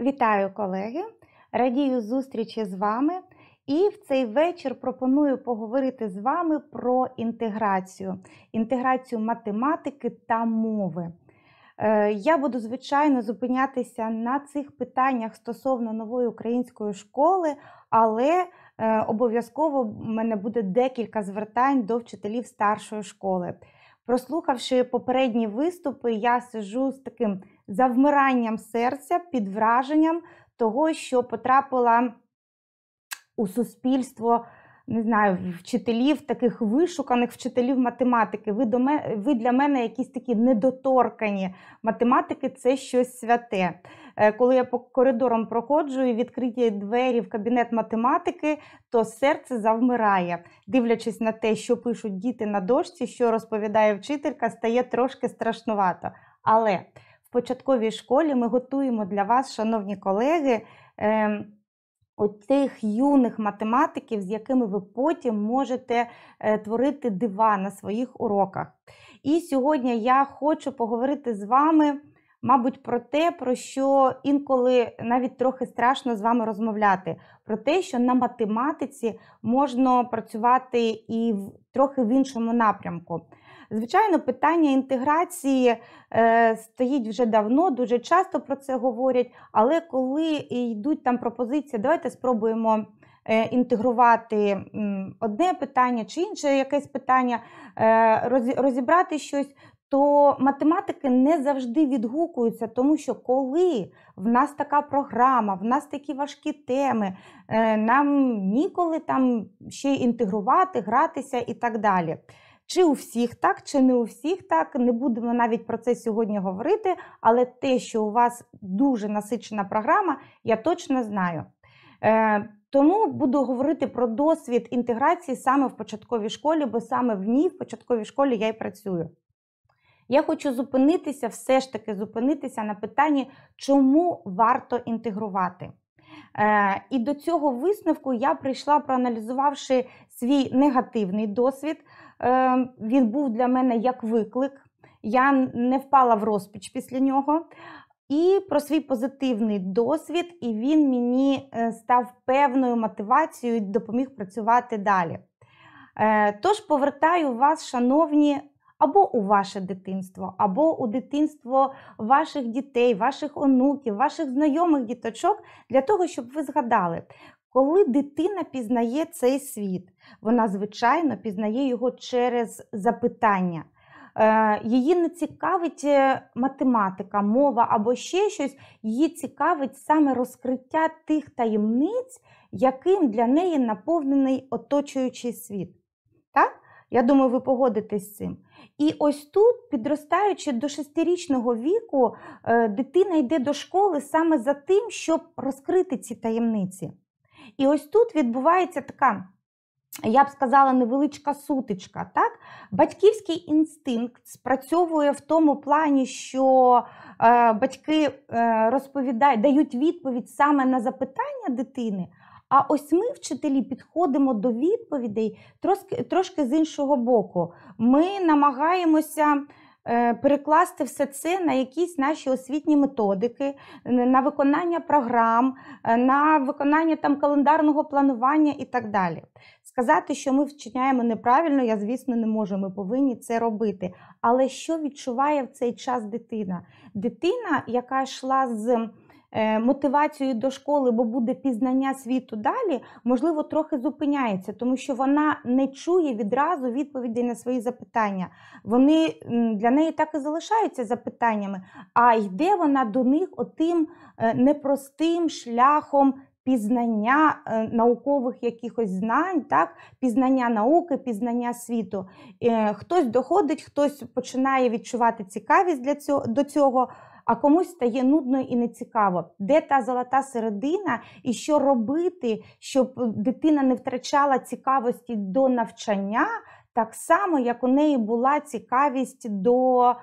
Вітаю, колеги! Радію зустрічі з вами. І в цей вечір пропоную поговорити з вами про інтеграцію, інтеграцію математики та мови. Е, я буду, звичайно, зупинятися на цих питаннях стосовно нової української школи, але е, обов'язково в мене буде декілька звертань до вчителів старшої школи. Прослухавши попередні виступи, я сижу з таким за вмиранням серця під враженням того, що потрапила у суспільство. Не знаю, вчителів, таких вишуканих вчителів математики. Ви до мене, ви для мене якісь такі недоторкані математики, це щось святе. Е, коли я по коридорам проходжу і відкриті двері в кабінет математики, то серце завмирає, дивлячись на те, що пишуть діти на дошці, що розповідає вчителька, стає трошки страшнувато. Але в початковій школі ми готуємо для вас, шановні колеги, ем, оцих юних математиків, з якими ви потім можете е, творити дива на своїх уроках. І сьогодні я хочу поговорити з вами мабуть, про те, про що інколи навіть трохи страшно з вами розмовляти, про те, що на математиці можна працювати і в трохи в іншому напрямку. Звичайно, питання інтеграції е, стоїть вже давно, дуже часто про це говорять. Але коли йдуть там пропозиції, давайте спробуємо е, інтегрувати одне питання чи інше якесь питання, е, розібрати щось, то математики не завжди відгукуються, тому що коли в нас така програма, в нас такі важкі теми, е, нам ніколи там ще інтегрувати, гратися і так далі. Чи у всіх так, чи не у всіх так, не будемо навіть про це сьогодні говорити, але те, що у вас дуже насичена програма, я точно знаю. Е, тому буду говорити про досвід інтеграції саме в початковій школі, бо саме в ній в початковій школі я і працюю. Я хочу зупинитися, все ж таки зупинитися на питанні, чому варто інтегрувати. Е, і до цього висновку я прийшла, проаналізувавши свій негативний досвід. Е, він був для мене як виклик, я не впала в розпіч після нього. І про свій позитивний досвід, і він мені е, став певною мотивацією і допоміг працювати далі. Тож повертаю вас, шановні, або у ваше дитинство, або у дитинство ваших дітей, ваших онуків, ваших знайомих діточок, для того, щоб ви згадали. Коли дитина пізнає цей світ, вона, звичайно, пізнає його через запитання. Е, її не цікавить е, математика, мова або ще щось, її цікавить саме розкриття тих таємниць, яким для неї наповнений оточуючий світ. Так? Я думаю, ви погодитесь з цим. І ось тут, підростаючи до шестирічного віку, е, дитина йде до школи саме за тим, щоб розкрити ці таємниці. І ось тут відбувається така. Я б сказала, невеличка сутичка. Так? Батьківський інстинкт спрацьовує в тому плані, що е, батьки е, розповідають, дають відповідь саме на запитання дитини, а ось ми, вчителі, підходимо до відповідей трошки, трошки з іншого боку. Ми намагаємося. Е, перекласти все це на якісь наші освітні методики, на виконання програм, е, на виконання там календарного планування і так далі. Сказати, що ми вчиняємо неправильно, я, звісно, не можу. Ми повинні це робити. Але що відчуває в цей час дитина? Дитина, яка йшла з Е, мотивацією до школи, бо буде пізнання світу далі, можливо, трохи зупиняється, тому що вона не чує відразу відповідей на свої запитання. Вони для неї так і залишаються запитаннями, а йде вона до них отим е, непростим шляхом. Пізнання е, наукових якихось знань, так, пізнання науки, пізнання світу. Хтось доходить, хтось починає відчувати цікавість для цього до цього, а комусь стає нудно і нецікаво, де та золота середина, і що робити, щоб дитина не втрачала цікавості до навчання, так само як у неї була цікавість до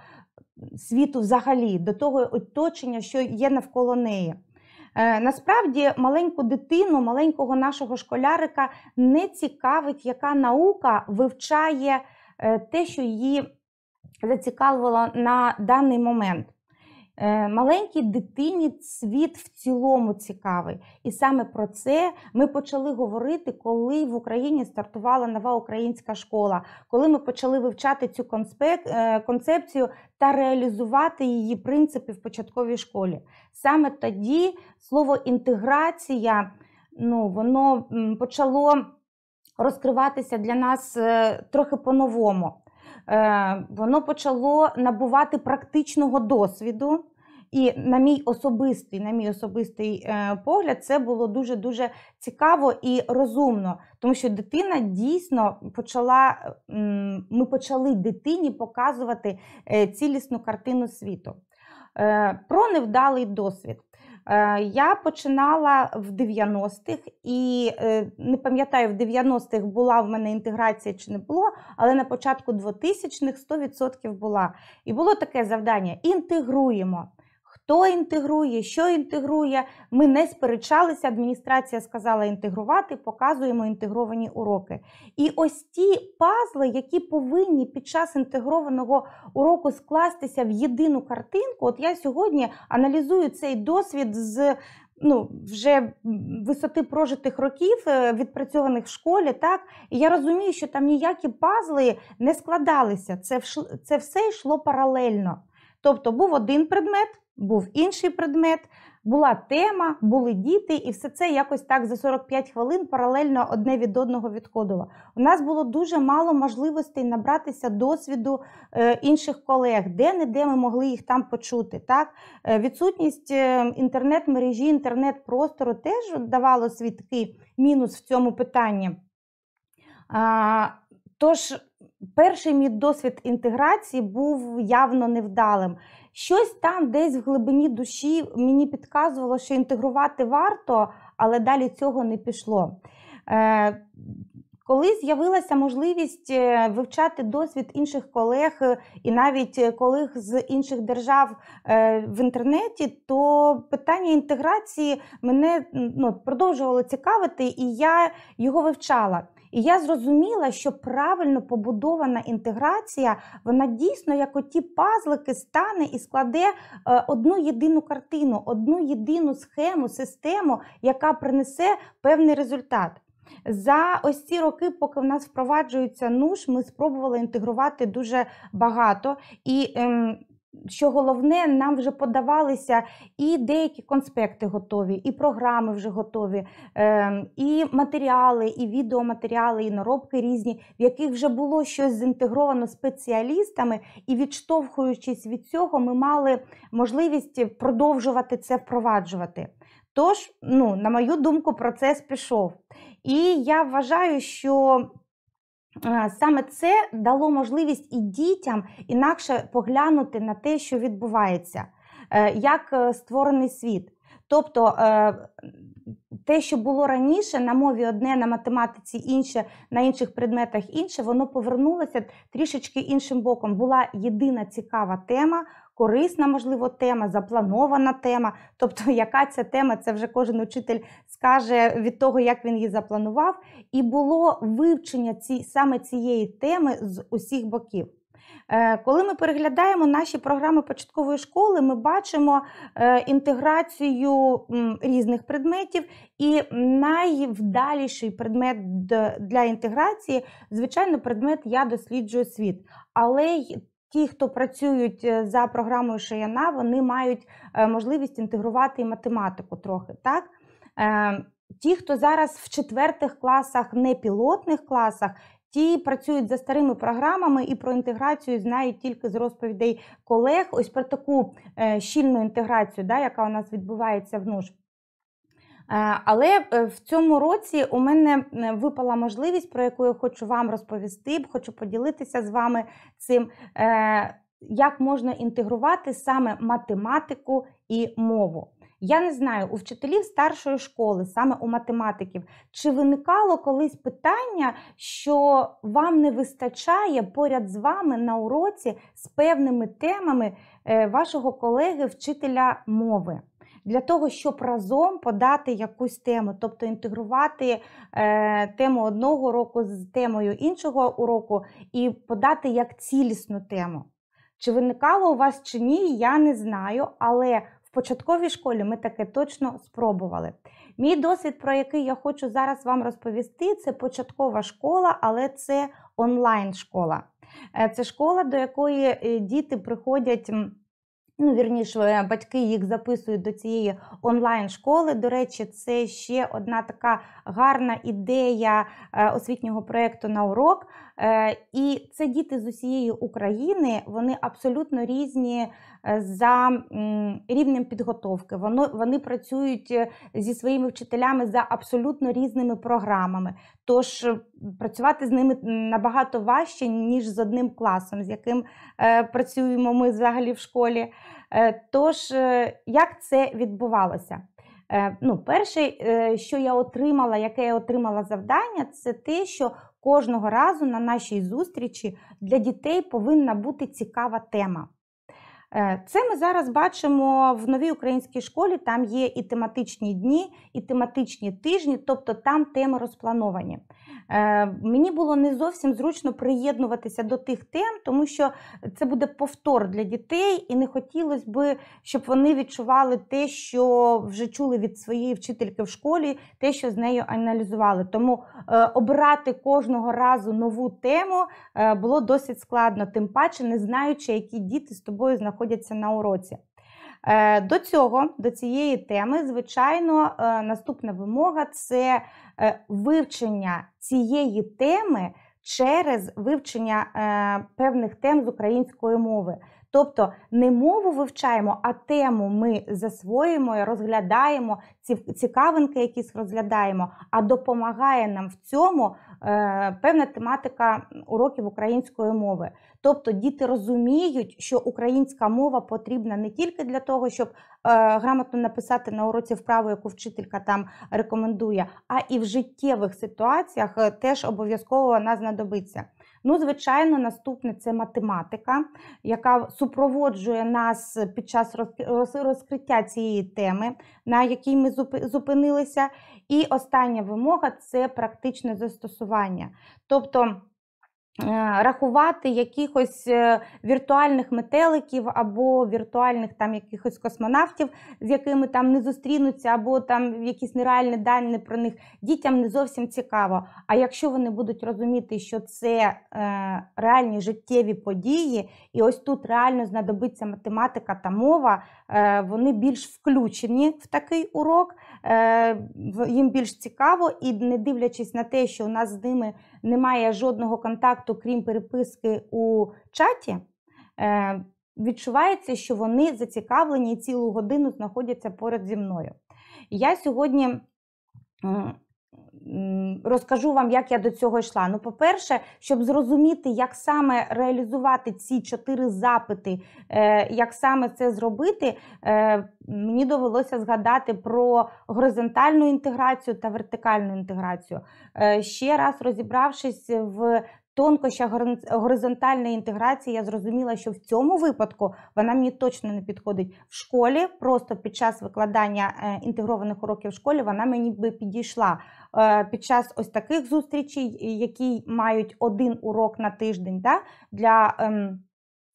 світу взагалі, до того оточення, що є навколо неї. Е, насправді маленьку дитину, маленького нашого школярика не цікавить, яка наука вивчає е, те, що її зацікавило на даний момент. Е, Маленькій дитині світ в цілому цікавий, і саме про це ми почали говорити, коли в Україні стартувала нова українська школа, коли ми почали вивчати цю е, концепцію та реалізувати її принципи в початковій школі. Саме тоді слово інтеграція ну воно почало розкриватися для нас е, трохи по-новому. Е, воно почало набувати практичного досвіду. І на мій особистий, на мій особистий е, погляд, це було дуже дуже цікаво і розумно, тому що дитина дійсно почала. Ми почали дитині показувати е, цілісну картину світу. Про невдалий досвід. Е, я починала в 90-х і е, не пам'ятаю, в 90-х була в мене інтеграція чи не було, але на початку 2000-х 100% була. І було таке завдання: інтегруємо хто інтегрує, що інтегрує. Ми не сперечалися. Адміністрація сказала інтегрувати, показуємо інтегровані уроки. І ось ті пазли, які повинні під час інтегрованого уроку скластися в єдину картинку. От я сьогодні аналізую цей досвід з. Ну, вже висоти прожитих років е, відпрацьованих в школі, так і я розумію, що там ніякі пазли не складалися. Це це все йшло паралельно. Тобто був один предмет, був інший предмет, була тема, були діти, і все це якось так за 45 хвилин паралельно одне від одного відходило. У нас було дуже мало можливостей набратися досвіду е, інших колег, де не де ми могли їх там почути. Так? Е, відсутність е, інтернет-мережі, інтернет-простору теж давало свій такий мінус в цьому питанні. Тож перший мій досвід інтеграції був явно невдалим. Щось там, десь в глибині душі, мені підказувало, що інтегрувати варто, але далі цього не пішло. Е, коли з'явилася можливість е, вивчати досвід інших колег е, і навіть колег з інших держав в інтернеті, то питання інтеграції мене ну, продовжувало цікавити, і я його вивчала. І я зрозуміла, що правильно побудована інтеграція, вона дійсно, як оті пазлики, стане і складе е, одну єдину картину, одну єдину схему, систему, яка принесе певний результат. За ось ці роки, поки в нас впроваджується нуж, ми спробували інтегрувати дуже багато. І ем, що головне, нам вже подавалися і деякі конспекти готові, і програми вже готові, ем, і матеріали, і відеоматеріали, і наробки різні, в яких вже було щось зінтегровано спеціалістами. І відштовхуючись від цього, ми мали можливість продовжувати це впроваджувати. Тож, ну, на мою думку, процес пішов. І я вважаю, що Саме це дало можливість і дітям інакше поглянути на те, що відбувається, е, як е, створений світ. Тобто е, те, що було раніше на мові одне, на математиці інше, на інших предметах інше, воно повернулося трішечки іншим боком. Була єдина цікава тема корисна, можливо, тема, запланована тема. Тобто, яка ця тема, це вже кожен учитель скаже від того, як він її запланував. І було вивчення ці, саме цієї теми з усіх боків. Е, коли ми переглядаємо наші програми початкової школи, ми бачимо е, інтеграцію різних предметів, і найвдаліший предмет для інтеграції, звичайно, предмет Я досліджую світ. Але Ті, хто працюють е, за програмою Шаяна, вони мають е, можливість інтегрувати і математику трохи. так? Е, ті, хто зараз в четвертих класах, не пілотних класах, Ті працюють за старими програмами і про інтеграцію знають тільки з розповідей колег. Ось про таку щільну інтеграцію, да, яка у нас відбувається в НУШ. Е, але е, в цьому році у мене е, випала можливість, про яку я хочу вам розповісти, хочу поділитися з вами цим, як можна інтегрувати саме математику і мову. Я не знаю, у вчителів старшої школи, саме у математиків, чи виникало колись питання, що вам не вистачає поряд з вами на уроці з певними темами вашого колеги-вчителя мови? для того, щоб разом подати якусь тему, тобто інтегрувати е, тему одного року з темою іншого уроку і подати як цілісну тему. Чи виникало у вас чи ні, я не знаю, але в початковій школі ми таке точно спробували. Мій досвід, про який я хочу зараз вам розповісти, це початкова школа, але це онлайн-школа. Е, це школа, до якої е, діти приходять. Ну, вірніше, е, батьки їх записують до цієї онлайн-школи. До речі, це ще одна така гарна ідея е, освітнього проєкту на урок. Е, і це діти з усієї України, вони абсолютно різні за рівнем підготовки. Вони, вони працюють е, зі своїми вчителями за абсолютно різними програмами. Тож е, працювати з ними набагато важче, ніж з одним класом, з яким е, працюємо ми взагалі в школі. Тож, як це відбувалося? Ну, Перше, що я отримала, яке я отримала завдання, це те, що кожного разу на нашій зустрічі для дітей повинна бути цікава тема. Е, це ми зараз бачимо в новій українській школі. Там є і тематичні дні, і тематичні тижні, тобто там теми розплановані. Е, мені було не зовсім зручно приєднуватися до тих тем, тому що це буде повтор для дітей, і не хотілося б, щоб вони відчували те, що вже чули від своєї вчительки в школі, те, що з нею аналізували. Тому е, обирати кожного разу нову тему було досить складно, тим паче не знаючи, які діти з тобою знаходяться знаходяться на уроці. Е, до цього, до цієї теми, звичайно, е, наступна вимога це е, вивчення цієї теми через вивчення певних тем з української мови. Тобто не мову вивчаємо, а тему ми засвоюємо, розглядаємо ці цікавинки, якісь розглядаємо, а допомагає нам в цьому е, певна тематика уроків української мови. Тобто діти розуміють, що українська мова потрібна не тільки для того, щоб е, грамотно написати на уроці вправу, яку вчителька там рекомендує, а і в життєвих ситуаціях е, теж обов'язково вона знадобиться. Ну, звичайно, наступне це математика, яка супроводжує нас під час розкриття цієї теми, на якій ми зупинилися. І остання вимога це практичне застосування. Тобто. Е, рахувати якихось е, віртуальних метеликів або віртуальних там якихось космонавтів, з якими там не зустрінуться, або там якісь нереальні дані про них дітям не зовсім цікаво. А якщо вони будуть розуміти, що це е, реальні життєві події, і ось тут реально знадобиться математика та мова, вони більш включені в такий урок, їм більш цікаво, і не дивлячись на те, що у нас з ними немає жодного контакту, крім переписки у чаті, е, відчувається, що вони зацікавлені і цілу годину знаходяться поряд зі мною. Я сьогодні розкажу вам, як я до цього йшла. Ну, по-перше, щоб зрозуміти, як саме реалізувати ці чотири запити, е, як саме це зробити, е, мені довелося згадати про горизонтальну інтеграцію та вертикальну інтеграцію. Е, ще раз розібравшись в тонкоща горизонтальної інтеграції, я зрозуміла, що в цьому випадку вона мені точно не підходить в школі. Просто під час викладання е, інтегрованих уроків в школі вона мені би підійшла. Е, під час ось таких зустрічей, які мають один урок на тиждень да, для. Ем,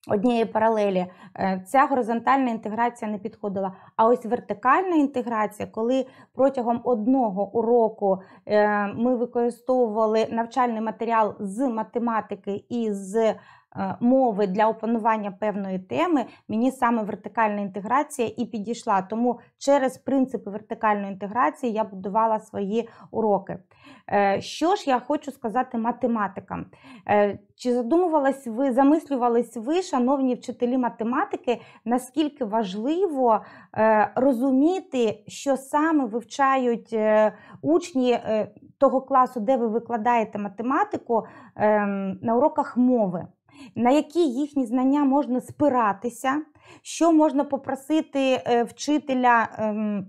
однієї паралелі, е, ця горизонтальна інтеграція не підходила. А ось вертикальна інтеграція, коли протягом одного уроку е, ми використовували навчальний матеріал з математики і з Е, мови для опанування певної теми, мені саме вертикальна інтеграція і підійшла. Тому через принципи вертикальної інтеграції я будувала свої уроки. Е, що ж я хочу сказати математикам? Е, чи задумувались ви, замислювались ви, шановні вчителі математики, наскільки важливо розуміти, що саме вивчають учні того класу, де ви викладаєте математику ем, на уроках мови? на які їхні знання можна спиратися, що можна попросити е, вчителя ем,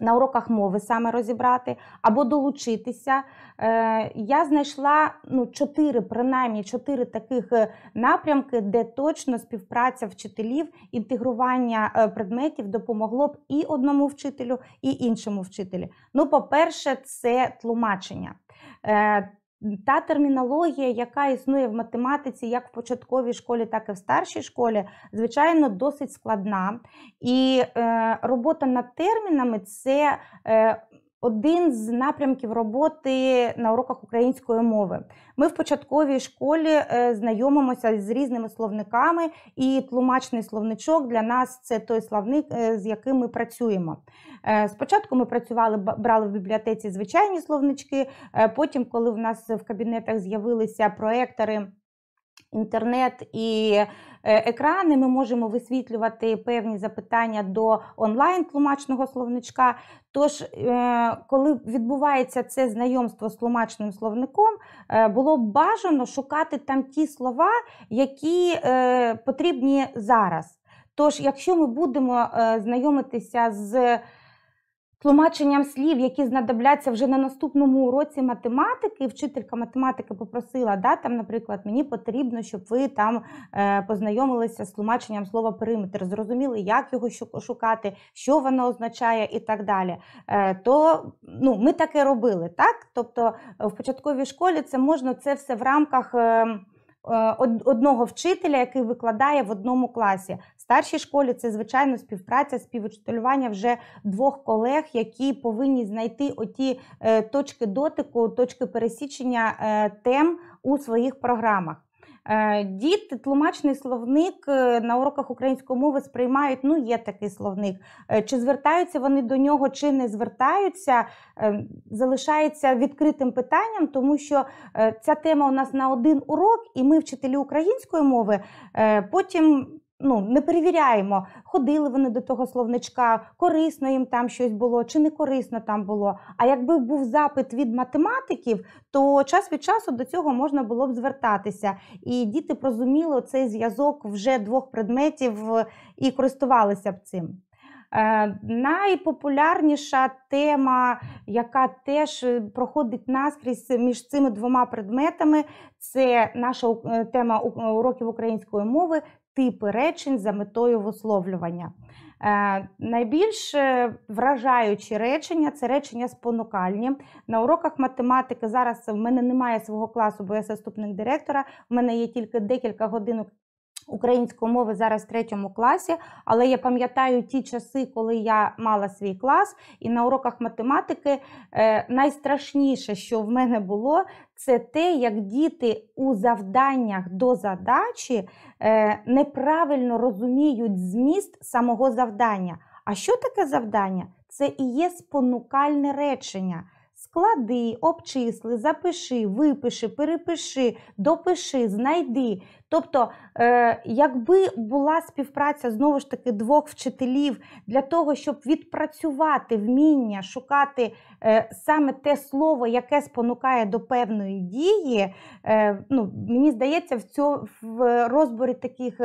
на уроках мови саме розібрати або долучитися. Е, я знайшла ну, чотири, принаймні чотири таких е, напрямки, де точно співпраця вчителів, інтегрування предметів допомогло б і одному вчителю, і іншому вчителю. Ну, по-перше, це тлумачення. Та термінологія, яка існує в математиці, як в початковій школі, так і в старшій школі, звичайно, досить складна. І е, робота над термінами це е, один з напрямків роботи на уроках української мови. Ми в початковій школі е, знайомимося з різними словниками, і тлумачний словничок для нас це той словник, е, з яким ми працюємо. Е, спочатку ми працювали, брали в бібліотеці звичайні словнички. Потім, коли в нас в кабінетах з'явилися проектори. Інтернет і е, екрани ми можемо висвітлювати певні запитання до онлайн-тлумачного словничка. Тож, е, коли відбувається це знайомство з тлумачним словником, е, було б бажано шукати там ті слова, які потрібні зараз. Тож, якщо ми будемо знайомитися з тлумаченням слів, які знадобляться вже на наступному уроці математики. Вчителька математики попросила, да, там, наприклад, мені потрібно, щоб ви там е, познайомилися з тлумаченням слова периметр, зрозуміли, як його шукати, що воно означає і так далі. Е, то ну, ми так і робили, так? Тобто е, в початковій школі це можна це все в рамках. Ем, Е, одного вчителя, який викладає в одному класі. В старшій школі це, звичайно, співпраця, співучителювання вже двох колег, які повинні знайти оті е, точки дотику, точки пересічення е, тем у своїх програмах. Е, діти тлумачний словник е, на уроках української мови сприймають, ну є такий словник. Е, чи звертаються вони до нього, чи не звертаються, залишається відкритим питанням, тому що ця тема у нас на один урок, і ми, вчителі української мови, потім ну, не перевіряємо, ходили вони до того словничка, корисно їм там щось було чи не корисно там було. А якби був запит від математиків, то час від часу до цього можна було б звертатися. І діти б розуміли цей зв'язок вже двох предметів е, і користувалися б цим. Е, найпопулярніша тема, яка теж е, проходить наскрізь між цими двома предметами, це наша тема уроків української мови типи речень за метою висловлювання. Е, найбільш е, вражаючі речення це речення спонукальні. На уроках математики зараз в мене немає свого класу, бо я заступник директора. У мене є тільки декілька годин. Української мови зараз в третьому класі, але я пам'ятаю ті часи, коли я мала свій клас, і на уроках математики е, найстрашніше, що в мене було, це те, як діти у завданнях до задачі е, неправильно розуміють зміст самого завдання. А що таке завдання? Це і є спонукальне речення склади, обчисли, запиши, випиши, перепиши, допиши, знайди. Тобто, е, якби була співпраця знову ж таки двох вчителів для того, щоб відпрацювати вміння, шукати е, саме те слово, яке спонукає до певної дії, е, ну, мені здається, в розборі таких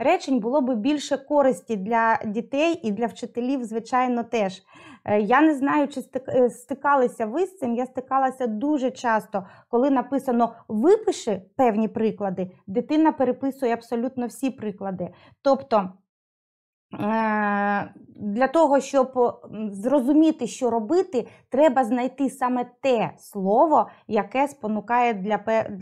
речень було би більше користі для дітей і для вчителів, звичайно, теж. Е, я не знаю, чи е, стикалися ви з цим. Я стикалася дуже часто, коли написано випиши певні приклади, дитина переписує абсолютно всі приклади. Тобто. Е, для того, щоб зрозуміти, що робити, треба знайти саме те слово, яке спонукає для,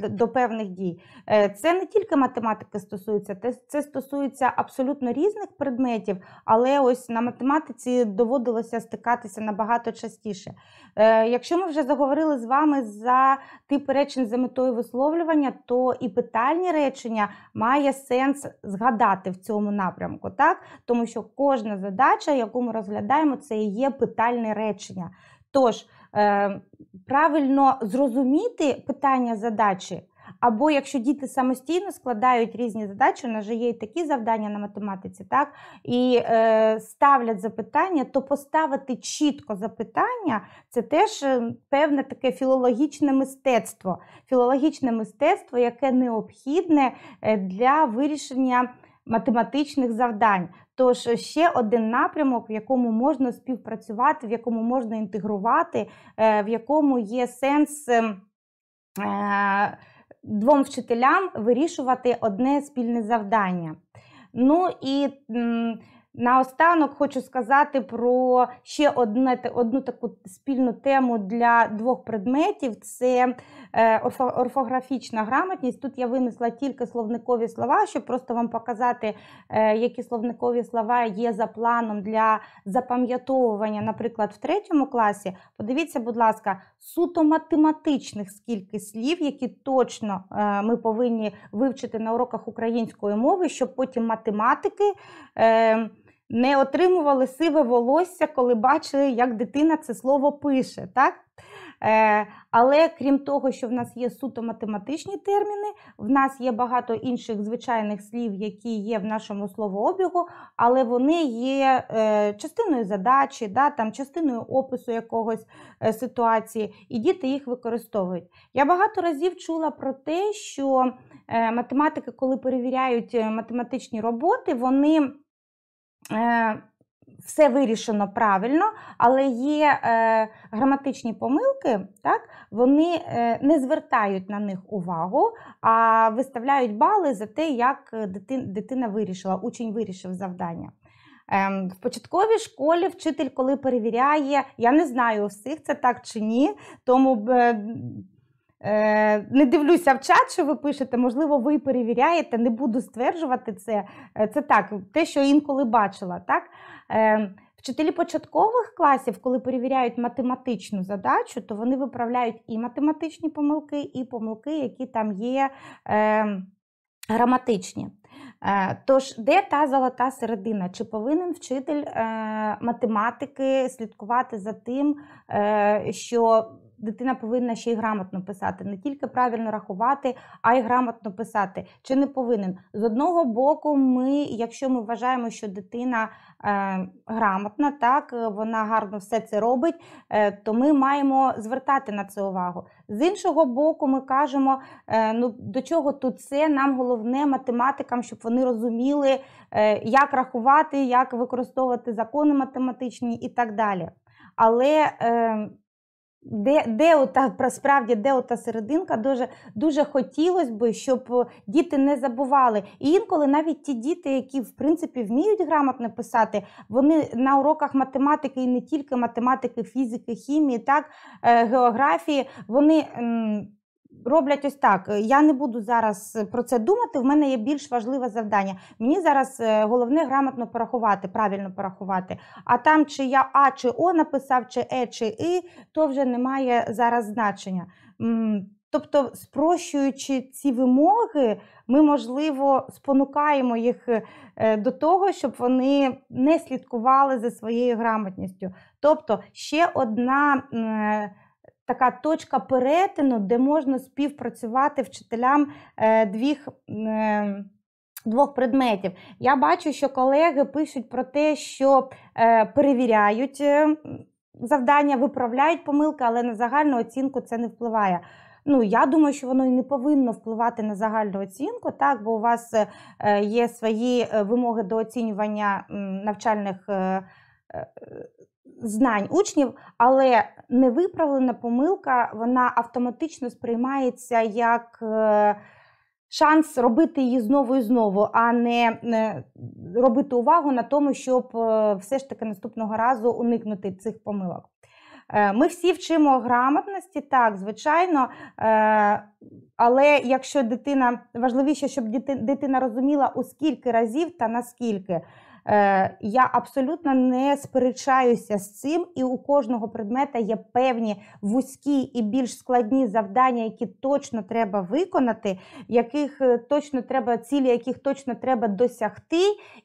до певних дій. Е, це не тільки математика стосується, це стосується абсолютно різних предметів, але ось на математиці доводилося стикатися набагато частіше. Е, якщо ми вже заговорили з вами за тип речень за метою висловлювання, то і питальні речення має сенс згадати в цьому напрямку. так? Тому тому що кожна задача, яку ми розглядаємо, це і є питальне речення. Тож е, правильно зрозуміти питання задачі. Або якщо діти самостійно складають різні задачі, у нас же є і такі завдання на математиці, так і е, ставлять запитання, то поставити чітко запитання це теж е, певне таке філологічне мистецтво, філологічне мистецтво, яке необхідне е, для вирішення математичних завдань. Тож е, ще один напрямок, в якому можна співпрацювати, в якому можна інтегрувати, е, в якому є сенс. Ем, е, двом вчителям вирішувати одне спільне завдання. Ну і Наостанок хочу сказати про ще одне, одну таку спільну тему для двох предметів: це е, орфографічна грамотність. Тут я винесла тільки словникові слова, щоб просто вам показати, е, які словникові слова є за планом для запам'ятовування, наприклад, в третьому класі. Подивіться, будь ласка, суто математичних скільки слів, які точно е, ми повинні вивчити на уроках української мови, щоб потім математики не отримували сиве волосся, коли бачили, як дитина це слово пише. так? Е, але крім того, що в нас є суто математичні терміни, в нас є багато інших звичайних слів, які є в нашому словообігу, але вони є е, частиною задачі, да, там, частиною опису якогось е, ситуації, і діти їх використовують. Я багато разів чула про те, що математики, коли перевіряють математичні роботи, вони Е, все вирішено правильно, але є е, граматичні помилки, так, вони е, не звертають на них увагу, а виставляють бали за те, як дитина, дитина вирішила, учень вирішив завдання. Е, в початковій школі вчитель, коли перевіряє, я не знаю всіх, це так чи ні, тому. Е, Е, не дивлюся в чат, що ви пишете, можливо, ви перевіряєте, не буду стверджувати це. Е, це так, те, що інколи бачила. так? Е, вчителі початкових класів, коли перевіряють математичну задачу, то вони виправляють і математичні помилки, і помилки, які там є граматичні. Тож, де та золота середина? Чи повинен вчитель математики слідкувати за тим, що дитина повинна ще й грамотно писати, не тільки правильно рахувати, а й грамотно писати. Чи не повинен? З одного боку, ми, якщо ми вважаємо, що дитина е, грамотна, так вона гарно все це робить, е, то ми маємо звертати на це увагу. З іншого боку, ми кажемо, е, ну до чого тут це нам головне математикам, щоб вони розуміли, е, як рахувати, як використовувати закони математичні і так далі. Але е, де де ота справді де ота серединка дуже дуже хотілося б, щоб е, діти не забували. І інколи навіть ті діти, які в принципі вміють грамотно писати, вони на уроках математики і не тільки математики, фізики, хімії, так е, географії, вони роблять ось так. Е, я не буду зараз е, про це думати. В мене є більш важливе завдання. Мені зараз е, головне грамотно порахувати, правильно порахувати. А там, чи я А чи О написав, чи Е, чи І, то вже немає зараз значення. Тобто, спрощуючи ці вимоги, ми, можливо, спонукаємо їх до того, щоб вони не слідкували за своєю грамотністю. Тобто, ще одна така точка перетину, де можна співпрацювати вчителям е, двіх. Е, двох предметів. Я бачу, що колеги пишуть про те, що е, перевіряють завдання, виправляють помилки, але на загальну оцінку це не впливає. Ну, я думаю, що воно і не повинно впливати на загальну оцінку, так, бо у вас є свої вимоги до оцінювання навчальних знань учнів, але невиправлена помилка вона автоматично сприймається як е, шанс робити її знову і знову, а не робити увагу на тому, щоб е, все ж таки наступного разу уникнути цих помилок. Е, ми всі вчимо грамотності, так, звичайно. Але якщо дитина важливіше, щоб дитина розуміла, у скільки разів та наскільки. Е, я абсолютно не сперечаюся з цим, і у кожного предмета є певні вузькі і більш складні завдання, які точно треба виконати, яких е, точно треба цілі, яких точно треба досягти.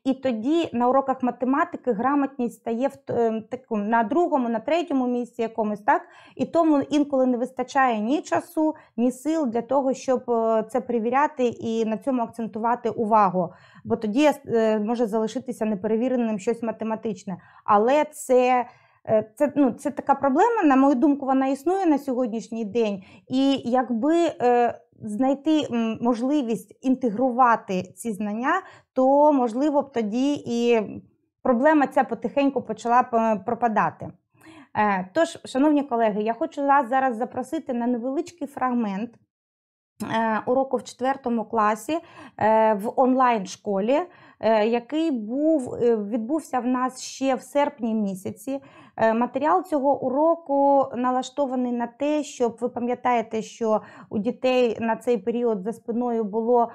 І тоді на уроках математики грамотність стає в е, такому на другому, на третьому місці якомусь так. І тому інколи не вистачає ні часу, ні сил для того, щоб це перевіряти і на цьому акцентувати увагу бо тоді е, може залишитися неперевіреним щось математичне. Але це е, це, ну, це така проблема, на мою думку, вона існує на сьогоднішній день. І якби е, знайти можливість інтегрувати ці знання, то можливо б тоді і проблема ця потихеньку почала е, пропадати. тож, шановні колеги, я хочу вас зараз запросити на невеличкий фрагмент Е, уроку в 4 класі е, в онлайн-школі, е, який був відбувся в нас ще в серпні місяці. Матеріал цього уроку налаштований на те, щоб ви пам'ятаєте, що у дітей на цей період за спиною було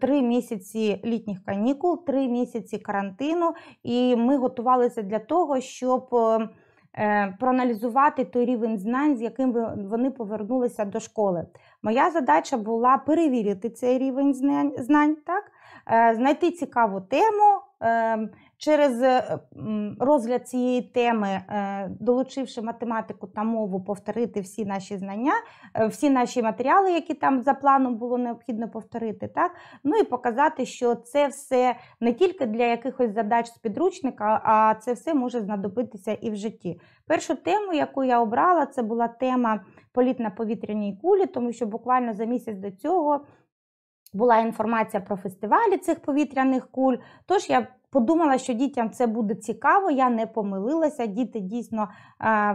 три місяці літніх канікул, три місяці карантину, і ми готувалися для того, щоб проаналізувати той рівень знань, з яким вони повернулися до школи. Моя задача була перевірити цей рівень знань, знань, так? Е, знайти цікаву тему. Е, через е, розгляд цієї теми, долучивши математику та мову, повторити всі наші знання, всі наші матеріали, які там за планом було необхідно повторити, так ну і показати, що це все не тільки для якихось задач з підручника, а це все може знадобитися і в житті. Першу тему, яку я обрала, це була тема політ на повітряній кулі, тому що буквально за місяць до цього була інформація про фестивалі цих повітряних куль. Тож я подумала, що дітям це буде цікаво, я не помилилася. Діти дійсно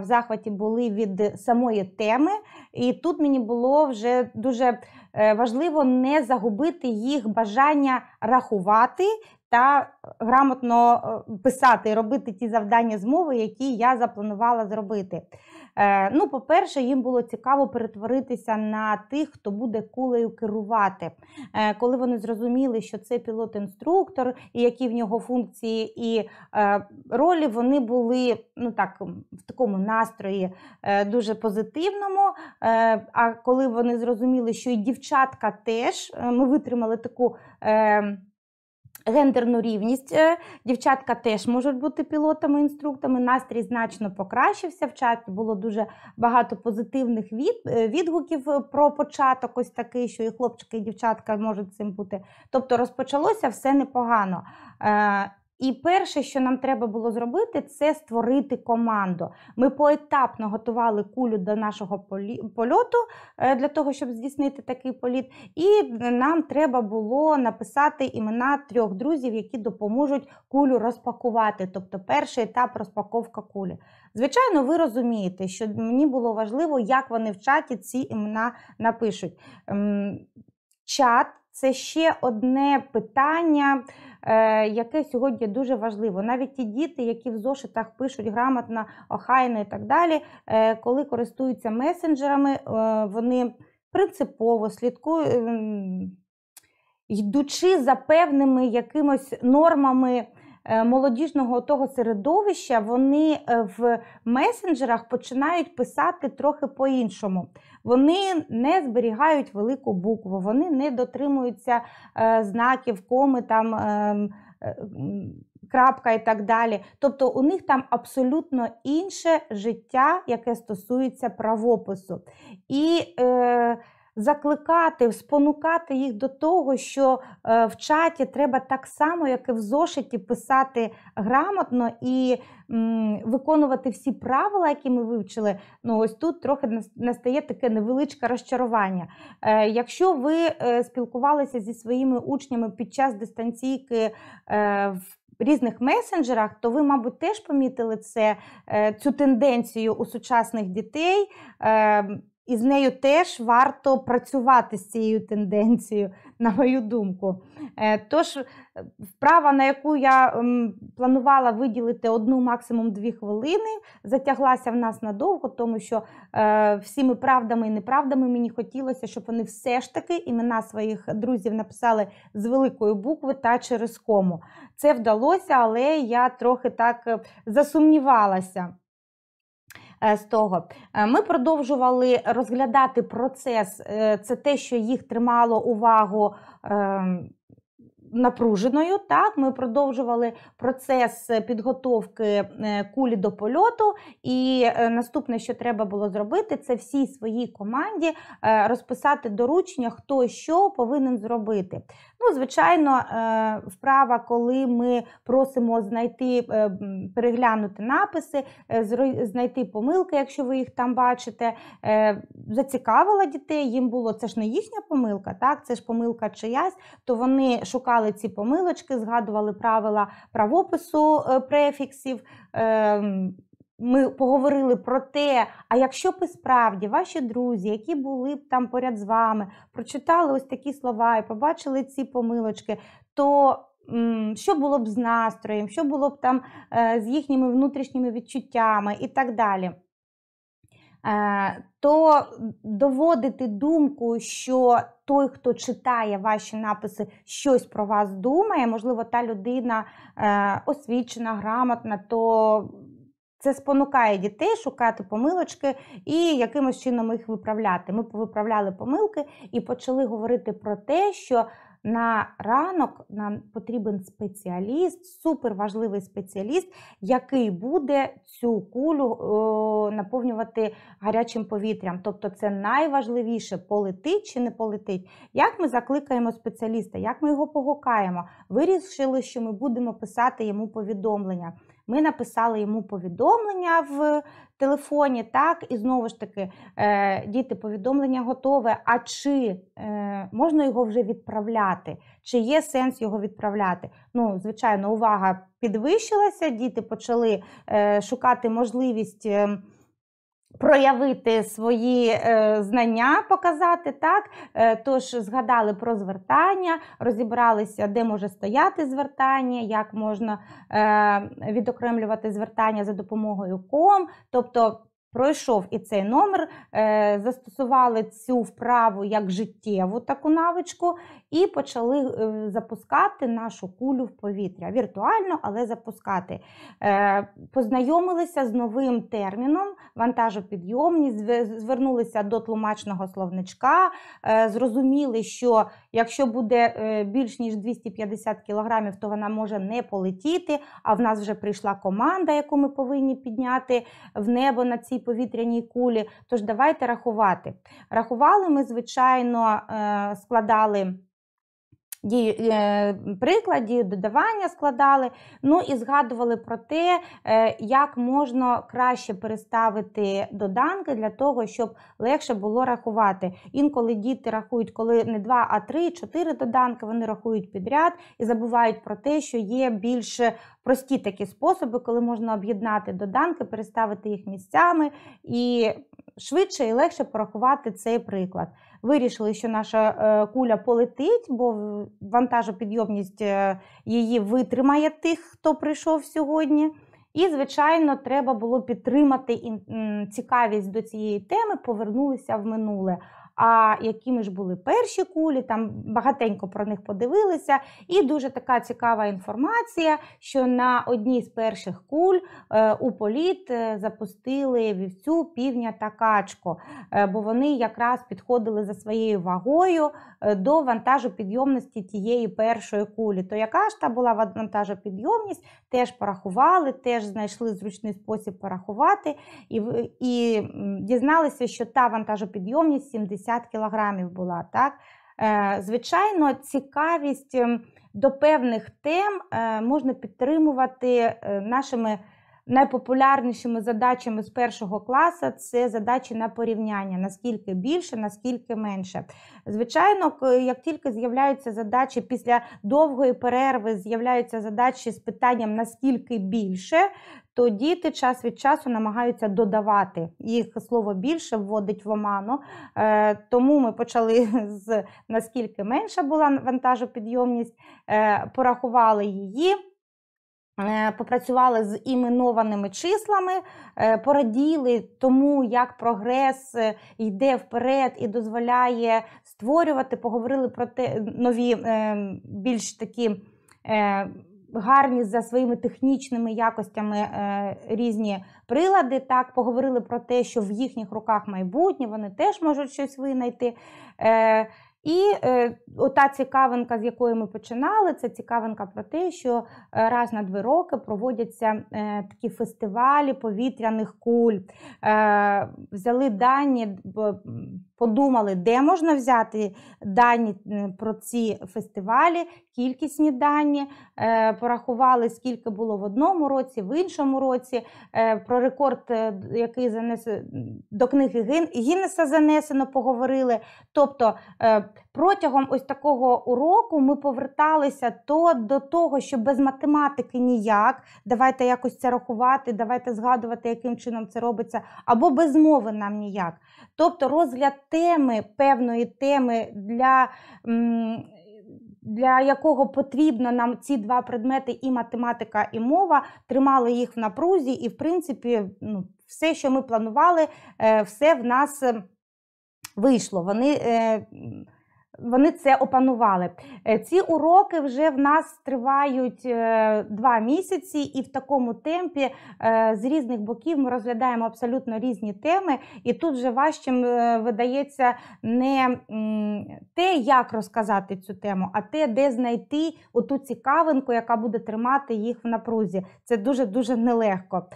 в захваті були від самої теми, і тут мені було вже дуже е, важливо не загубити їх бажання рахувати. Та грамотно е, писати, робити ті завдання змови, які я запланувала зробити. Е, ну, по-перше, їм було цікаво перетворитися на тих, хто буде кулею керувати. Е, коли вони зрозуміли, що це пілот-інструктор, і які в нього функції і е, ролі, вони були ну так, в такому настрої дуже позитивному. А коли вони зрозуміли, що і дівчатка теж ми витримали таку. Гендерну рівність е, дівчатка теж можуть бути пілотами, інструктами. Настрій значно покращився. В чаті було дуже багато позитивних е, відгуків е, про початок. Ось такий, що і хлопчики, і дівчатка можуть цим бути. Тобто розпочалося все непогано. І перше, що нам треба було зробити, це створити команду. Ми поетапно готували кулю до нашого польоту е, для того, щоб здійснити такий політ. І нам треба було написати імена трьох друзів, які допоможуть кулю розпакувати. Тобто, перший етап розпаковка кулі. Звичайно, ви розумієте, що мені було важливо, як вони в чаті ці імена напишуть. Ем, чат це ще одне питання, е, яке сьогодні дуже важливо. Навіть ті діти, які в зошитах пишуть грамотно, охайно і так далі, е, коли користуються месенджерами, е, вони принципово слідкують, ем, йдучи за певними якимось нормами. Е, молодіжного того середовища, вони е, в месенджерах починають писати трохи по-іншому. Вони не зберігають велику букву, вони не дотримуються е, знаків, коми там. Ем, крапка і так далі. Тобто у них там абсолютно інше життя, яке стосується правопису. І е, закликати, спонукати їх до того, що е, в чаті треба так само, як і в зошиті, писати грамотно і виконувати всі правила, які ми вивчили. Ну ось тут трохи настає таке невеличке розчарування. Е, якщо ви е, спілкувалися зі своїми учнями під час дистанційки в Різних месенджерах, то ви, мабуть, теж помітили це, цю тенденцію у сучасних дітей і з нею теж варто працювати з цією тенденцією, на мою думку. Е, тож е, вправа, на яку я ем, планувала виділити одну, максимум дві хвилини, затяглася в нас надовго, тому що е, всіми правдами і неправдами мені хотілося, щоб вони все ж таки імена своїх друзів написали з великої букви та через кому. Це вдалося, але я трохи так засумнівалася. Е, з того. Е, ми продовжували розглядати процес, е, це те, що їх тримало увагу. Напруженою, так, ми продовжували процес підготовки кулі до польоту, і наступне, що треба було зробити, це всій своїй команді розписати доручення, хто що повинен зробити. Ну, звичайно, е, вправа, коли ми просимо знайти, е, переглянути написи, е, знайти помилки, якщо ви їх там бачите, зацікавила дітей, їм було це ж не їхня помилка, так, це ж помилка чиясь, то вони шукали ці помилочки, згадували правила правопису префіксів. Ем, ми поговорили про те, а якщо б і справді ваші друзі, які були б там поряд з вами, прочитали ось такі слова і побачили ці помилочки, то що було б з настроєм, що було б там е, з їхніми внутрішніми відчуттями і так далі. Е, то доводити думку, що той, хто читає ваші написи, щось про вас думає, можливо, та людина е, освічена, грамотна, то це спонукає дітей шукати помилочки і якимось чином їх виправляти. Ми повиправляли помилки і почали говорити про те, що на ранок нам потрібен спеціаліст, суперважливий спеціаліст, який буде цю кулю о, наповнювати гарячим повітрям. Тобто, це найважливіше полетить чи не полетить. Як ми закликаємо спеціаліста, як ми його погукаємо? Вирішили, що ми будемо писати йому повідомлення. Ми написали йому повідомлення в телефоні, так, і знову ж таки, е, діти, повідомлення готове. А чи е, можна його вже відправляти? Чи є сенс його відправляти? Ну, звичайно, увага підвищилася, діти почали е, шукати можливість. Ем, проявити свої е, знання, показати так. Е, тож згадали про звертання, розібралися, де може стояти звертання, як можна е, відокремлювати звертання за допомогою ком. тобто Пройшов і цей номер, е, застосували цю вправу як життєву таку навичку, і почали е, запускати нашу кулю в повітря. Віртуально, але запускати. Е, познайомилися з новим терміном вантажопідйомність, звернулися до тлумачного словничка, зрозуміли, що якщо буде більш ніж 250 кілограмів, то вона може не полетіти. А в нас вже прийшла команда, яку ми повинні підняти в небо на цій повітряній кулі. Тож давайте рахувати. Рахували ми, звичайно, е, складали. Е, прикладі, додавання складали, ну і згадували про те, е, як можна краще переставити доданки для того, щоб легше було рахувати. Інколи діти рахують, коли не два, а три, чотири доданки, вони рахують підряд і забувають про те, що є більш прості такі способи, коли можна об'єднати доданки, переставити їх місцями і швидше і легше порахувати цей приклад вирішили, що наша е, куля полетить, бо вантажопідйомність е, її витримає тих, хто прийшов сьогодні. І, звичайно, треба було підтримати цікавість до цієї теми, повернулися в минуле а якими ж були перші кулі, там багатенько про них подивилися. І дуже така цікава інформація, що на одній з перших куль е, у політ е, запустили вівцю, півня та качку, е, бо вони якраз підходили за своєю вагою до вантажу підйомності тієї першої кулі. То яка ж та була вантажопідйомність, теж порахували, теж знайшли зручний спосіб порахувати і і дізналися, що та вантажопідйомність 70 60 кілограмів була. Так? Е, звичайно, цікавість ем, до певних тем е, можна підтримувати е, нашими найпопулярнішими задачами з першого класу це задачі на порівняння, наскільки більше, наскільки менше. Звичайно, як тільки з'являються задачі після довгої перерви, з'являються задачі з питанням наскільки більше, то діти час від часу намагаються додавати їх слово більше вводить в оману. Е, тому ми почали з наскільки менша була вантажопідйомність, е, порахували її. Е, попрацювали з іменованими числами, е, пораділи тому, як прогрес е, йде вперед і дозволяє створювати. Поговорили про те нові, ем, більш такі гарні за своїми технічними якостями різні прилади. Так, поговорили про те, що в їхніх руках майбутнє, вони теж можуть щось винайти. І е, ота цікавинка, з якої ми починали, це цікавинка про те, що е, раз на два роки проводяться е, такі фестивалі повітряних куль. Е, Взяли дані, подумали, де можна взяти дані про ці фестивалі, кількісні дані, е, порахували, скільки було в одному році, в іншому році. Е, Про рекорд, е, який занес до книги Гін... Гіннеса занесено, поговорили. Тобто. Е, протягом ось такого уроку ми поверталися то до того, що без математики ніяк. Давайте якось це рахувати, давайте згадувати, яким чином це робиться, або без мови нам ніяк. Тобто розгляд теми певної теми для. Для якого потрібно нам ці два предмети, і математика, і мова, тримали їх в напрузі, і в принципі, ну, все, що ми планували, е, все в нас е, вийшло. Вони е, вони це опанували. Е, ці уроки вже в нас тривають е, два місяці, і в такому темпі е, з різних боків ми розглядаємо абсолютно різні теми. І тут вже важчим видається не те, як розказати цю тему, а те, де знайти оту цікавинку, яка буде тримати їх в напрузі. Це дуже дуже нелегко.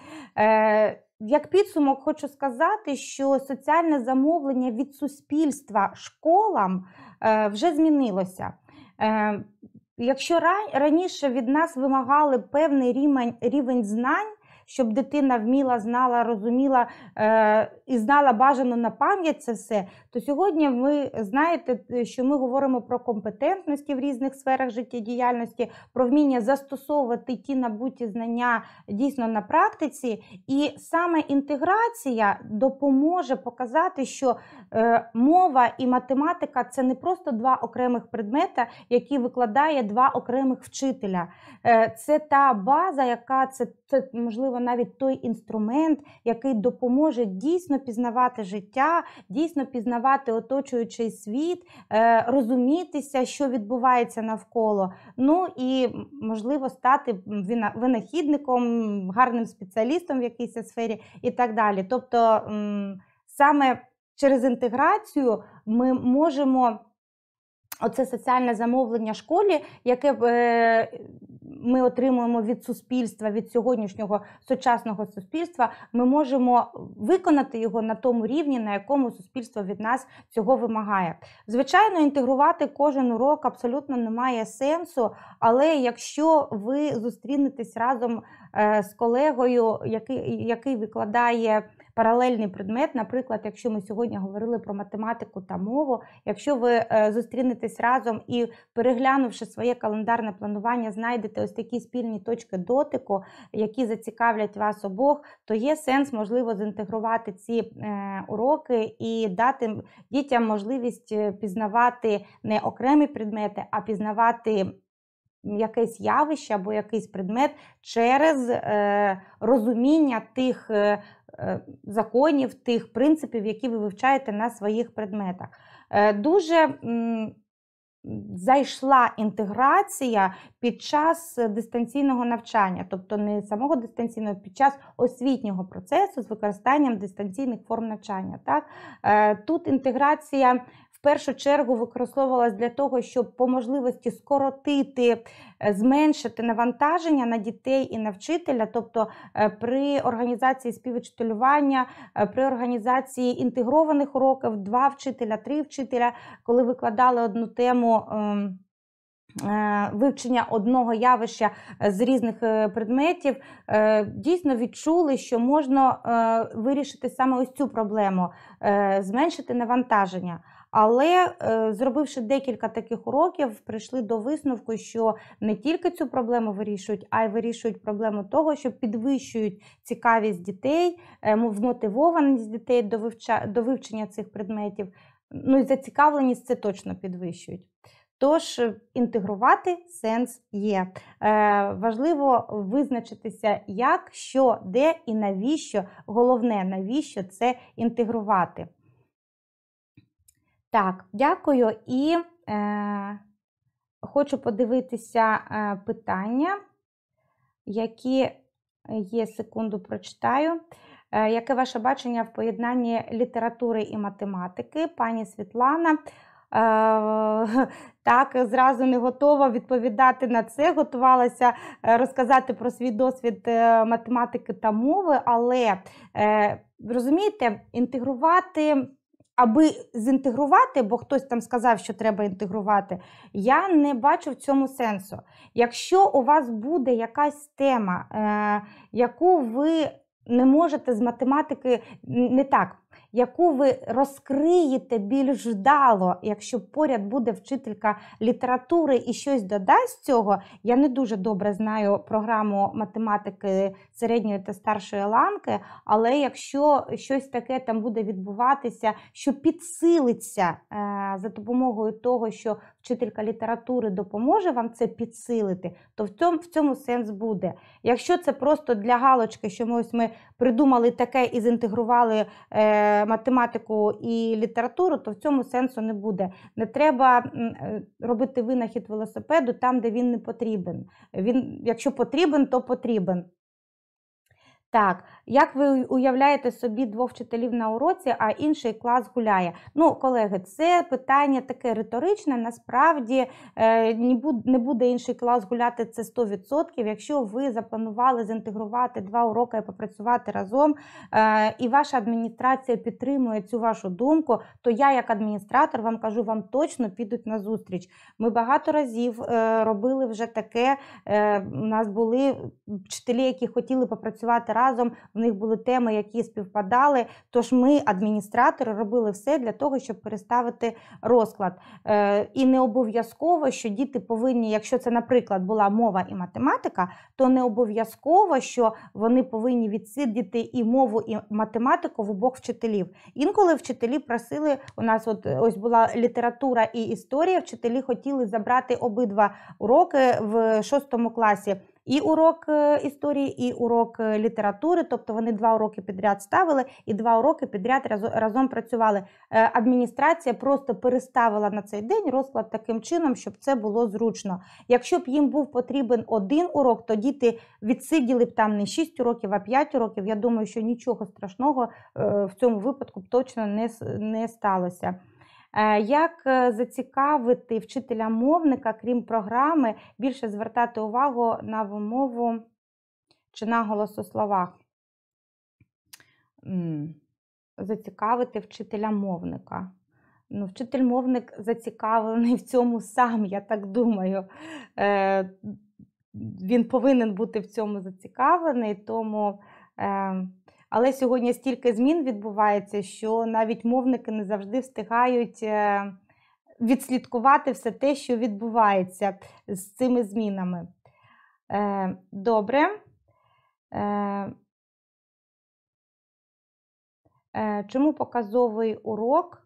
Як підсумок, хочу сказати, що соціальне замовлення від суспільства школам Е, вже змінилося. Е, якщо раніше від нас вимагали певний рівень, рівень знань, щоб дитина вміла, знала, розуміла е, і знала бажано на пам'ять це все, то сьогодні ви знаєте, е, що ми говоримо про компетентності в різних сферах життєдіяльності, про вміння застосовувати ті набуті знання дійсно на практиці, і саме інтеграція допоможе показати, що Е, мова і математика це не просто два окремих предмета, які викладає два окремих вчителя. Е, це та база, яка це, це можливо навіть той інструмент, який допоможе дійсно пізнавати життя, дійсно пізнавати оточуючий світ, е, розумітися, що відбувається навколо. Ну і можливо стати винахідником, гарним спеціалістом в якійсь сфері і так далі. Тобто саме через інтеграцію ми можемо. Оце соціальне замовлення школі, яке е, ми отримуємо від суспільства, від сьогоднішнього сучасного суспільства. Ми можемо виконати його на тому рівні, на якому суспільство від нас цього вимагає. Звичайно, інтегрувати кожен урок абсолютно немає сенсу, але якщо ви зустрінетесь разом е, з колегою, який, який викладає паралельний предмет. Наприклад, якщо ми сьогодні говорили про математику та мову, якщо ви е, зустрінетесь разом і, переглянувши своє календарне планування, знайдете ось такі спільні точки дотику, які зацікавлять вас обох, то є сенс можливо зінтегрувати ці е, уроки і дати дітям можливість е, пізнавати не окремі предмети, а пізнавати. Якесь явище або якийсь предмет через розуміння тих Е, законів, тих принципів, які ви вивчаєте на своїх предметах. Е, дуже зайшла інтеграція під час дистанційного навчання, тобто не самого дистанційного, під час освітнього процесу з використанням дистанційних форм навчання. Так? Е, тут інтеграція першу чергу використовувалась для того, щоб по можливості скоротити, е, зменшити навантаження на дітей і на вчителя, тобто е, при організації співвчителювання, е, при організації інтегрованих уроків, два вчителя, три вчителя, коли викладали одну тему. Ем, вивчення одного явища з різних предметів дійсно відчули, що можна вирішити саме ось цю проблему, зменшити навантаження. Але е, зробивши декілька таких уроків, прийшли до висновку, що не тільки цю проблему вирішують, а й вирішують проблему того, що підвищують цікавість дітей, е, вмотивованість дітей до вивча... до вивчення цих предметів. Ну і зацікавленість це точно підвищують. Тож е, інтегрувати сенс є. Е, Важливо визначитися, як, що, де і навіщо. Головне, навіщо це інтегрувати. Так, дякую. І е, хочу подивитися е, питання, які є, секунду прочитаю. Е, яке ваше бачення в поєднанні літератури і математики? Пані Світлана. Е, так, зразу не готова відповідати на це. Готувалася е, розказати про свій досвід е, математики та мови, але розумієте, інтегрувати аби зінтегрувати, бо хтось там сказав, що треба інтегрувати, я не бачу в цьому сенсу. Якщо у вас буде якась тема, е, яку ви не можете з математики не так яку ви розкриєте більш вдало, якщо поряд буде вчителька літератури і щось додасть цього. Я не дуже добре знаю програму математики середньої та старшої ланки, але якщо щось таке там буде відбуватися, що підсилиться е, за допомогою того, що вчителька літератури допоможе вам це підсилити, то в цьому в цьому сенс буде. Якщо це просто для галочки, що ми ось ми придумали таке і зінтегрували. Е, математику і літературу, то в цьому сенсу не буде. Не треба е, робити винахід велосипеду там, де він не потрібен. Він, Якщо потрібен, то потрібен. Так, як ви уявляєте собі двох вчителів на уроці, а інший клас гуляє? Ну, колеги, це питання таке риторичне. Насправді е, не буде інший клас гуляти це 100%. Якщо ви запланували зінтегрувати два уроки і попрацювати разом, е, і ваша адміністрація підтримує цю вашу думку, то я, як адміністратор, вам кажу, вам точно підуть на зустріч. Ми багато разів е, робили вже таке. У нас були вчителі, які хотіли попрацювати разом. В них були теми, які співпадали. Тож ми, адміністратори, робили все для того, щоб переставити розклад. Е, і не обов'язково, що діти повинні, якщо це, наприклад, була мова і математика, то не обов'язково, що вони повинні відсидіти і мову, і математику в обох вчителів. Інколи вчителі просили. У нас от е, ось була література і історія. Вчителі хотіли забрати обидва уроки в шостому класі і урок е, історії, і урок е, літератури. Тобто вони два уроки підряд ставили і два уроки підряд разом працювали. Е, адміністрація просто переставила на цей день розклад таким чином, щоб це було зручно. Якщо б їм був потрібен один урок, то діти відсиділи б там не 6 уроків, а 5 уроків. Я думаю, що нічого страшного в цьому випадку б точно не сталося. Е, як е, зацікавити вчителя-мовника, крім програми, більше звертати увагу на вимову чи наголос у словах? Зацікавити вчителя-мовника. Ну, Вчитель-мовник зацікавлений в цьому сам, я так думаю. Е, Він повинен бути в цьому зацікавлений, тому е, але сьогодні стільки змін відбувається, що навіть мовники не завжди встигають е, відслідкувати все те, що відбувається з цими змінами. Е, добре. Е, чому показовий урок?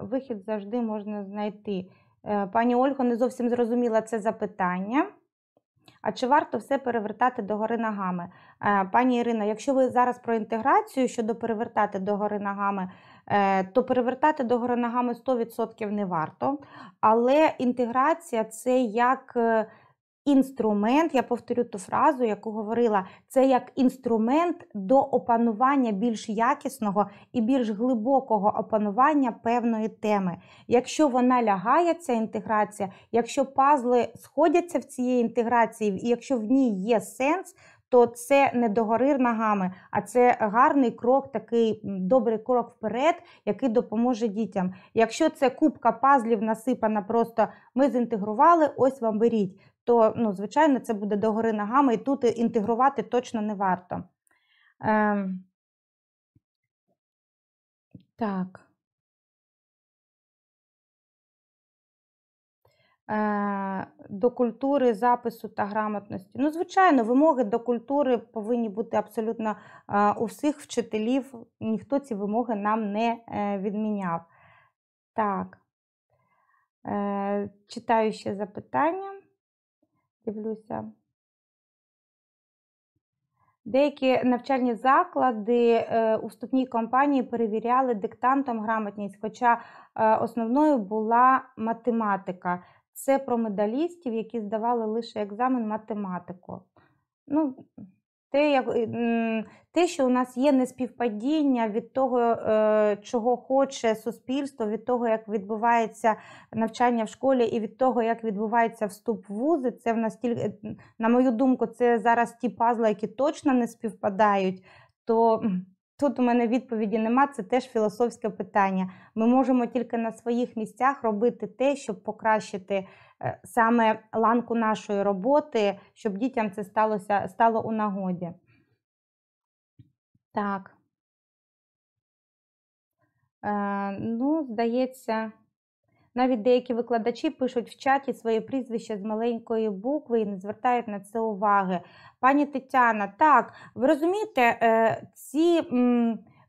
Вихід завжди можна знайти. Пані Ольга не зовсім зрозуміла це запитання. А чи варто все перевертати догори ногами? Е, пані Ірина, якщо ви зараз про інтеграцію щодо перевертати догори ногами, е, то перевертати догори ногами 100% не варто. Але інтеграція це як е, Інструмент, я повторю ту фразу, яку говорила, це як інструмент до опанування більш якісного і більш глибокого опанування певної теми. Якщо вона лягає, ця інтеграція, якщо пазли сходяться в цієї інтеграції, і якщо в ній є сенс, то це не догори ногами, а це гарний крок, такий добрий крок вперед, який допоможе дітям. Якщо це кубка пазлів насипана, просто ми зінтегрували, ось вам беріть то, ну, звичайно, це буде догори ногами, і тут інтегрувати точно не варто. Ем, е, Так. До культури запису та грамотності. Ну, звичайно, вимоги до культури повинні бути абсолютно е, у всіх вчителів, ніхто ці вимоги нам не е, відміняв. Так, е, читаю ще запитання дивлюся. Деякі навчальні заклади е, у вступній кампанії перевіряли диктантом грамотність, хоча е, основною була математика. Це про медалістів, які здавали лише екзамен математику. Ну, те, як, е, те, що у нас є неспівпадіння від того, е, чого хоче суспільство, від того, як відбувається навчання в школі, і від того, як відбувається вступ в вузи, це в нас тільки, на мою думку, це зараз ті пазли, які точно не співпадають. То Тут у мене відповіді нема, це теж філософське питання. Ми можемо тільки на своїх місцях робити те, щоб покращити е, саме ланку нашої роботи, щоб дітям це сталося, стало у нагоді. Так. Е, ну, здається. Навіть деякі викладачі пишуть в чаті своє прізвище з маленької букви і не звертають на це уваги. Пані Тетяна, так, ви розумієте, е, ці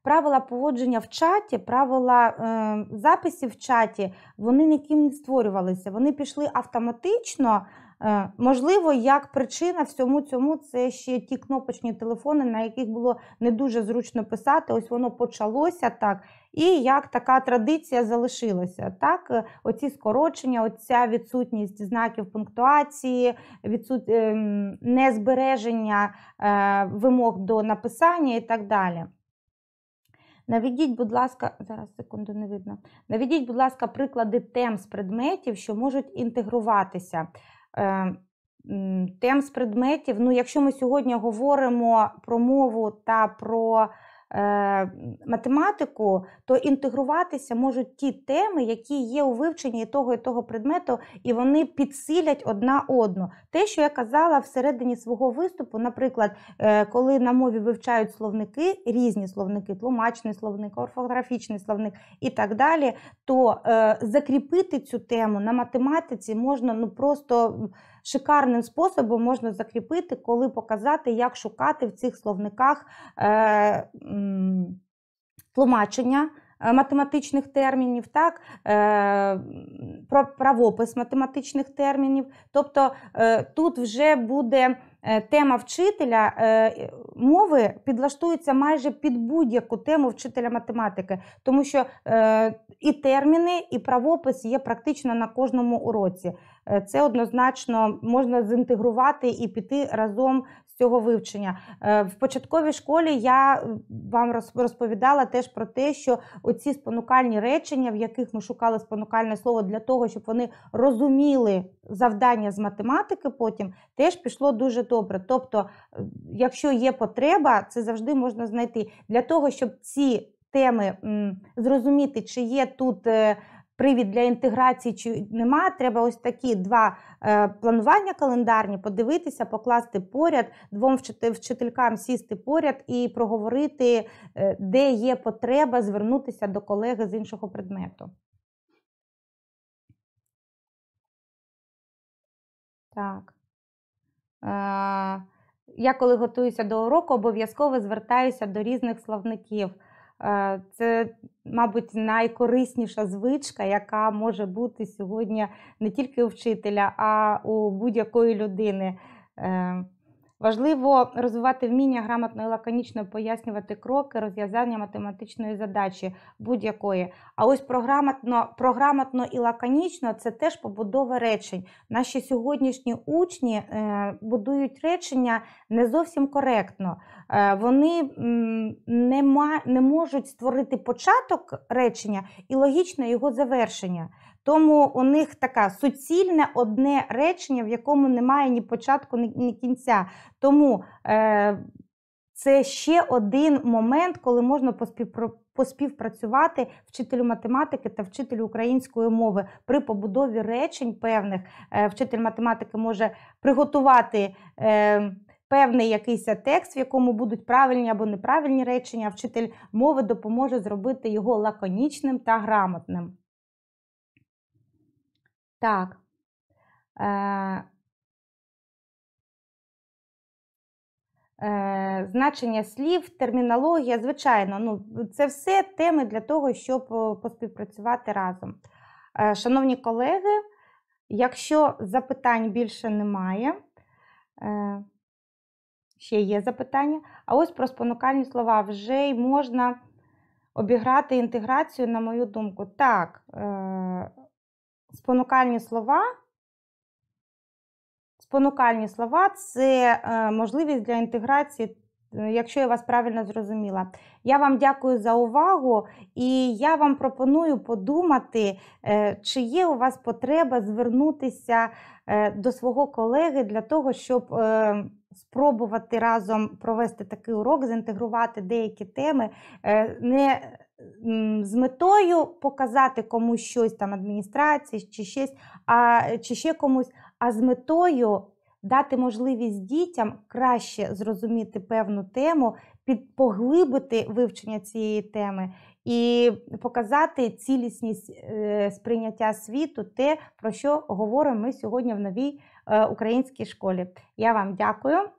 правила поводження в чаті, правила е, записів в чаті, вони ніким не створювалися. Вони пішли автоматично. Е, можливо, як причина всьому цьому це ще ті кнопочні телефони, на яких було не дуже зручно писати. Ось воно почалося так. І як така традиція залишилася, так е, оці скорочення, оця відсутність знаків пунктуації, відсут... Ем, незбереження е, вимог до написання і так далі. Наведіть, будь ласка, зараз секунду не видно. Наведіть, будь ласка, приклади тем з предметів, що можуть інтегруватися. Е, тем з предметів, ну, якщо ми сьогодні говоримо про мову та про Е, математику, то інтегруватися можуть ті теми, які є у вивченні того і того предмету, і вони підсилять одна одну. Те, що я казала всередині свого виступу, наприклад, е, коли на мові вивчають словники, різні словники, тлумачний словник, орфографічний словник і так далі, то е, закріпити цю тему на математиці можна ну просто шикарним способом можна закріпити, коли показати, як шукати в цих словниках е, тлумачення. Е, математичних термінів, так, е, правопис математичних термінів. Тобто е, тут вже буде тема вчителя мови підлаштується майже під будь-яку тему вчителя математики, тому що і терміни, і правопис є практично на кожному уроці. Е, це однозначно можна зінтегрувати і піти разом з цього вивчення. Е, в початковій школі я е, вам розповідала теж про те, що оці спонукальні речення, в яких ми шукали спонукальне слово для того, щоб вони розуміли завдання з математики, потім теж пішло дуже добре. Тобто, якщо є потреба, це завжди можна знайти для того, щоб ці. Теми зрозуміти, чи є тут привід для інтеграції чи нема, треба ось такі два е, планування календарні подивитися, покласти поряд, двом вчителькам сісти поряд і проговорити, е, де є потреба звернутися до колеги з іншого предмету. Так. Е, я коли готуюся до уроку, обов'язково звертаюся до різних словників. Е, це, мабуть, найкорисніша звичка, яка може бути сьогодні не тільки у вчителя, а у будь-якої людини. Е, Важливо розвивати вміння грамотно і лаконічно пояснювати кроки розв'язання математичної задачі будь-якої. А ось програмотно, програмотно і лаконічно це теж побудова речень. Наші сьогоднішні учні е, будують речення не зовсім коректно. Е, вони не можуть створити початок речення і логічне його завершення. Тому у них така суцільне одне речення, в якому немає ні початку, ні кінця. Тому е, це ще один момент, коли можна поспівпрацювати вчителю математики та вчителю української мови при побудові речень певних е, вчитель математики може приготувати. Е, Певний якийсь текст, в якому будуть правильні або неправильні речення, а вчитель мови допоможе зробити його лаконічним та грамотним. Так. Е, е, Значення слів, термінологія, звичайно, ну, це все теми для того, щоб поспівпрацювати разом. Е, шановні колеги, якщо запитань більше немає, е, ще є запитання, а ось про спонукальні слова вже й можна обіграти інтеграцію, на мою думку. Так. Е, спонукальні слова. Спонукальні слова це е, можливість для інтеграції, е, якщо я вас правильно зрозуміла. Я вам дякую за увагу і я вам пропоную подумати, е, чи є у вас потреба звернутися до свого колеги для того, щоб спробувати разом провести такий урок, зінтегрувати деякі теми. не з метою показати комусь щось там адміністрації чи щось, а, чи ще комусь, а з метою дати можливість дітям краще зрозуміти певну тему, поглибити вивчення цієї теми і показати цілісність е, сприйняття світу, те, про що говоримо ми сьогодні в новій е, українській школі. Я вам дякую.